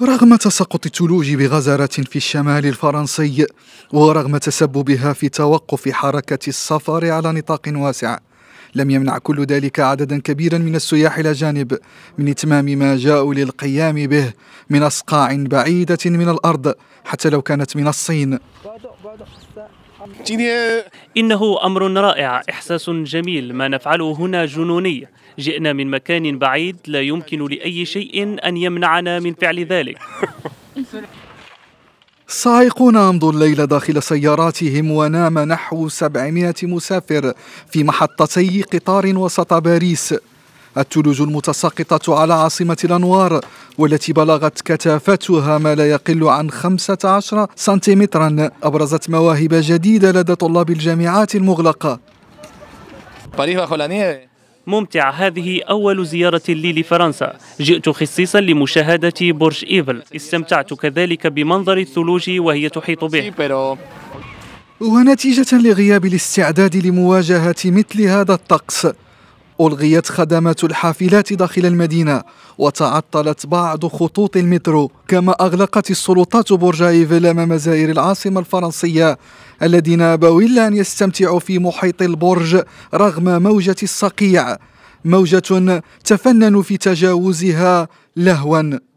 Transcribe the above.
رغم تساقط الثلوج بغزارة في الشمال الفرنسي ورغم تسببها في توقف حركة السفر على نطاق واسع لم يمنع كل ذلك عددا كبيرا من السياح الأجانب من إتمام ما جاءوا للقيام به من أصقاع بعيدة من الأرض حتى لو كانت من الصين إنه أمر رائع إحساس جميل ما نفعله هنا جنوني جئنا من مكان بعيد لا يمكن لأي شيء أن يمنعنا من فعل ذلك سائقون أمضوا الليل داخل سياراتهم ونام نحو 700 مسافر في محطتي قطار وسط باريس الثلوج المتساقطة على عاصمة الأنوار والتي بلغت كثافتها ما لا يقل عن 15 سنتيمترا أبرزت مواهب جديدة لدى طلاب الجامعات المغلقة ممتعة هذه أول زيارة لي لفرنسا جئت خصيصا لمشاهدة برج إيفل استمتعت كذلك بمنظر الثلوج وهي تحيط به ونتيجة لغياب الاستعداد لمواجهة مثل هذا الطقس ألغيت خدمات الحافلات داخل المدينة وتعطلت بعض خطوط المترو كما أغلقت السلطات برج إيفل أمام زائر العاصمة الفرنسية الذين أبوا إلا أن يستمتعوا في محيط البرج رغم موجة الصقيع موجة تفننوا في تجاوزها لهوا